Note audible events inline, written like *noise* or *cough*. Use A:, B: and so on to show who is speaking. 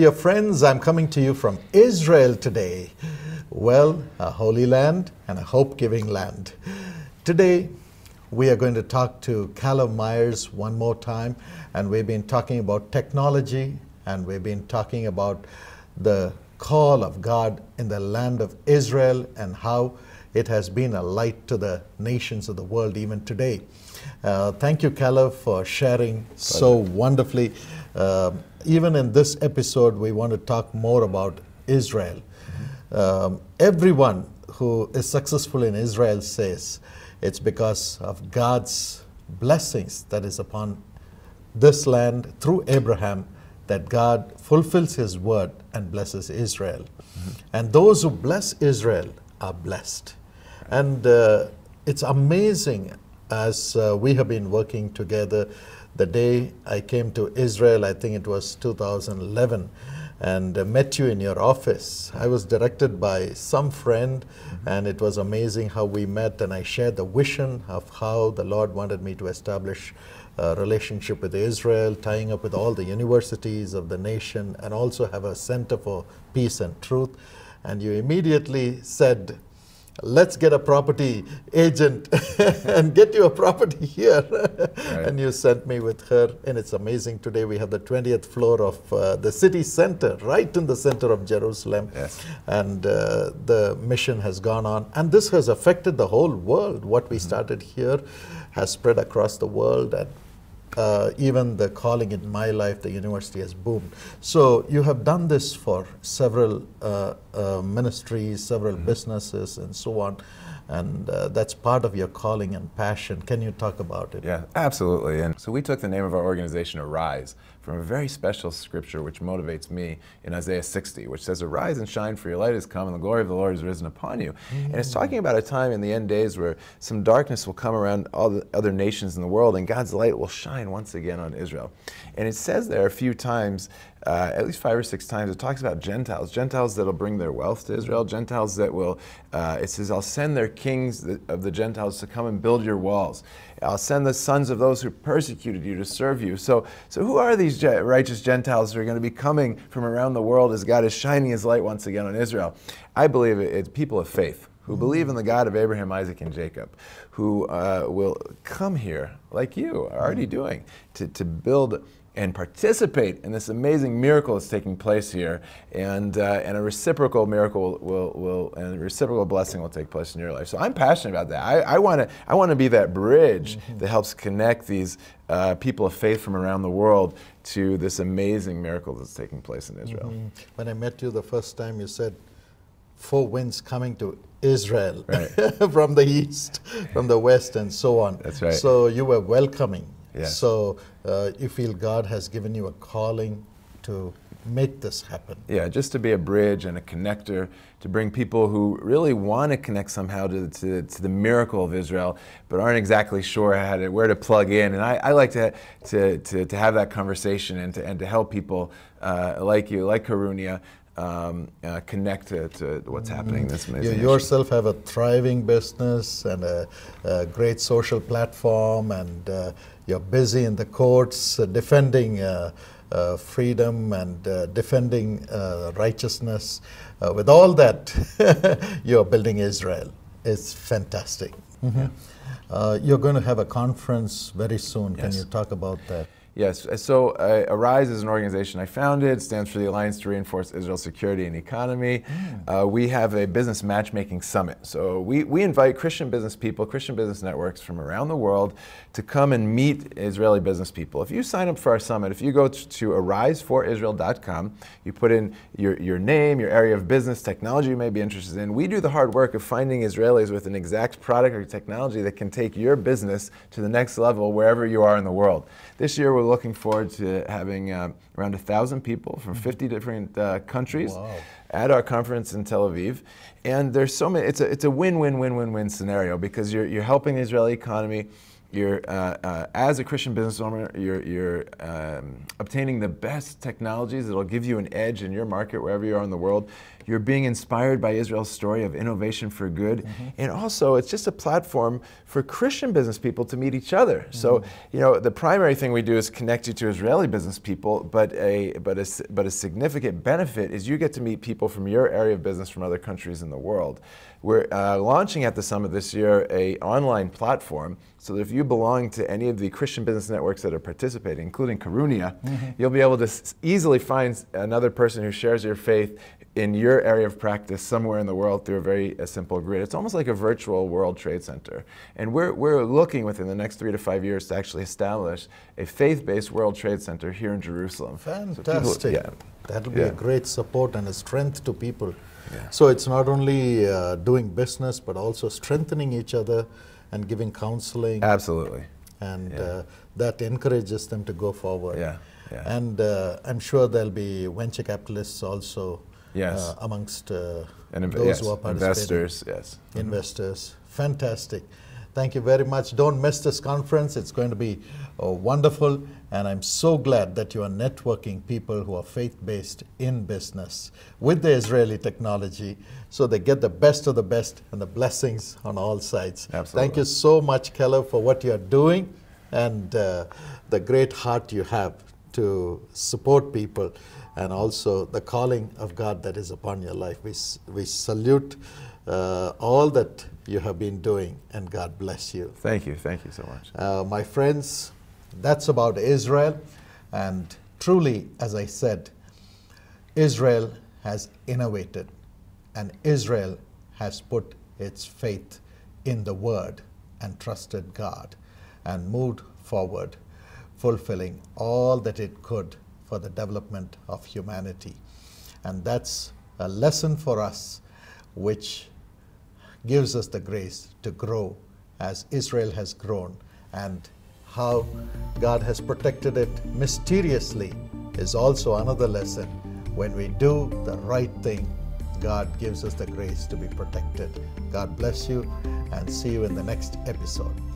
A: dear friends. I'm coming to you from Israel today. Well, a holy land and a hope giving land. Today, we are going to talk to Callum Myers one more time, and we've been talking about technology and we've been talking about the call of God in the land of Israel and how it has been a light to the nations of the world even today. Uh, thank you, Caleb, for sharing Pleasure. so wonderfully. Um, even in this episode, we want to talk more about Israel. Mm -hmm. um, everyone who is successful in Israel says it's because of God's blessings that is upon this land through Abraham that God fulfills his word and blesses Israel. Mm -hmm. And those who bless Israel are blessed. And uh, it's amazing as uh, we have been working together the day I came to Israel, I think it was 2011, and met you in your office. I was directed by some friend, mm-hmm. and it was amazing how we met, and I shared the vision of how the Lord wanted me to establish uh, relationship with Israel, tying up with all the universities of the nation, and also have a center for peace and truth. And you immediately said, let's get a property agent *laughs* and get you a property here. *laughs* right. And you sent me with her, and it's amazing. Today we have the 20th floor of uh, the city center, right in the center of Jerusalem. Yes. And uh, the mission has gone on, and this has affected the whole world. What we mm -hmm. started here has spread across the world, and uh, even the calling in my life, the university has boomed. So you have done this for several uh, uh, ministries, several mm -hmm. businesses, and so on and uh, that's part of your calling and passion. Can
B: you talk about it? Yeah, absolutely. And so we took the name of our organization, Arise, from a very special scripture which motivates me in Isaiah 60, which says, Arise and shine, for your light is come, and the glory of the Lord is risen upon you. Mm. And it's talking about a time in the end days where some darkness will come around all the other nations in the world, and God's light will shine once again on Israel. And it says there a few times uh, at least five or six times, it talks about Gentiles, Gentiles that'll bring their wealth to Israel, Gentiles that will, uh, it says, I'll send their kings of the Gentiles to come and build your walls. I'll send the sons of those who persecuted you to serve you. So, so who are these righteous Gentiles who are going to be coming from around the world as God is shining his light once again on Israel? I believe it's people of faith who mm-hmm. believe in the God of Abraham, Isaac, and Jacob, who uh, will come here like you are already mm-hmm. doing to, to build and participate in this amazing miracle that's taking place here, and uh, and a reciprocal miracle will, will and a reciprocal blessing will take place in your life. So I'm passionate about that. I want to I want to be that bridge mm-hmm. that helps connect these uh, people of faith from around the world to this amazing miracle that's taking place in Israel. Mm-hmm.
A: When I met you the first time, you said four winds coming to Israel right. *laughs* from the east, from the west, and so on. That's right. So you were welcoming yeah. So uh, you feel God has given you a calling to make this happen.
B: Yeah, just to be a bridge and a connector, to bring people who really want to connect somehow to, to, to the miracle of Israel, but aren't exactly sure how to, where to plug in. And I, I like to, to, to, to, have that conversation and to, and to help people uh, like you, like Karunia, um, uh, connect to, what's mm-hmm. happening. That's amazing. You
A: yourself have a thriving business and a, a great social platform, and uh, you're busy in the courts uh, defending. Uh, uh, freedom and uh, defending uh, righteousness. Uh, with all that, *laughs* you're building Israel. It's fantastic. Mm -hmm. yeah. you're going to have a conference very soon. Yes. Can you talk about that?
B: Yes, uh, so uh, ARISE is an organization I founded. It stands for the Alliance to Reinforce Israel's Security and Economy. Mm. Uh, we have a business matchmaking summit. So we, we invite Christian business people, Christian business networks from around the world to come and meet Israeli business people. If you sign up for our summit, if you go to, to ariseforisrael.com, you put in your, your name, your area of business, technology you may be interested in, we do the hard work of finding Israelis with an exact product or technology that can take your business to the next level wherever you are in the world. This year we're looking forward to having uh, around 1,000 people from mm-hmm. 50 different uh, countries Whoa. at our conference in Tel Aviv. And there's so many, it's a, it's a win-win-win-win-win scenario because you're, you're helping the Israeli economy, you're, uh, uh, as a Christian business owner, you're, you're um, obtaining the best technologies that'll give you an edge in your market wherever you are in the world. You're being inspired by Israel's story of innovation for good. Mm -hmm. And also, it's just a platform for Christian business people to meet each other. Mm -hmm. So, mm-hmm. you know, the primary thing we do is connect you to Israeli business people, but a, but, a, but a significant benefit is you get to meet people from your area of business from other countries in the world. We're uh, launching at the summit this year a online platform so that if you belong to any of the Christian business networks that are participating, including Karunia, mm -hmm. you'll be able to easily find another person who shares your faith in your area of practice somewhere in the world through a very a simple grid. It's almost like a virtual World Trade Center. And we're, we're looking within the next three to five years to actually establish a faith-based World Trade Center here in Jerusalem. Fantastic. So people,
A: yeah. That'll be yeah. a great support and a strength to people. Yeah. So it's not only uh, doing business, but also strengthening each other and giving counseling. Absolutely. And uh, that encourages them to go forward. Yeah. Yeah. And uh, I'm sure there'll be venture capitalists also yes. Uh, amongst uh, inv- those yes. who are participating. Investors, yes. Investors. Mm-hmm. Fantastic. Thank you very much. Don't miss this conference. It's going to be uh, wonderful. And I'm so glad that you are networking people who are faith based in business with the Israeli technology so they get the best of the best and the blessings on all sides. Absolutely. Thank you so much, Keller, for what you are doing and uh, the great heart you have to support people and also the calling of God that is upon your life. We, we salute uh, all that you have been doing, and God bless you. Thank you. Thank you so much. Uh, my friends, that's about Israel. And truly, as I said, Israel has innovated, and Israel has put its faith in the Word and trusted God and moved forward, fulfilling all that it could for the development of humanity. And that's a lesson for us which gives us the grace to grow as Israel has grown and how God has protected it mysteriously is also another lesson. When we do the right thing, God gives us the grace to be protected. God bless you and see you in the next episode.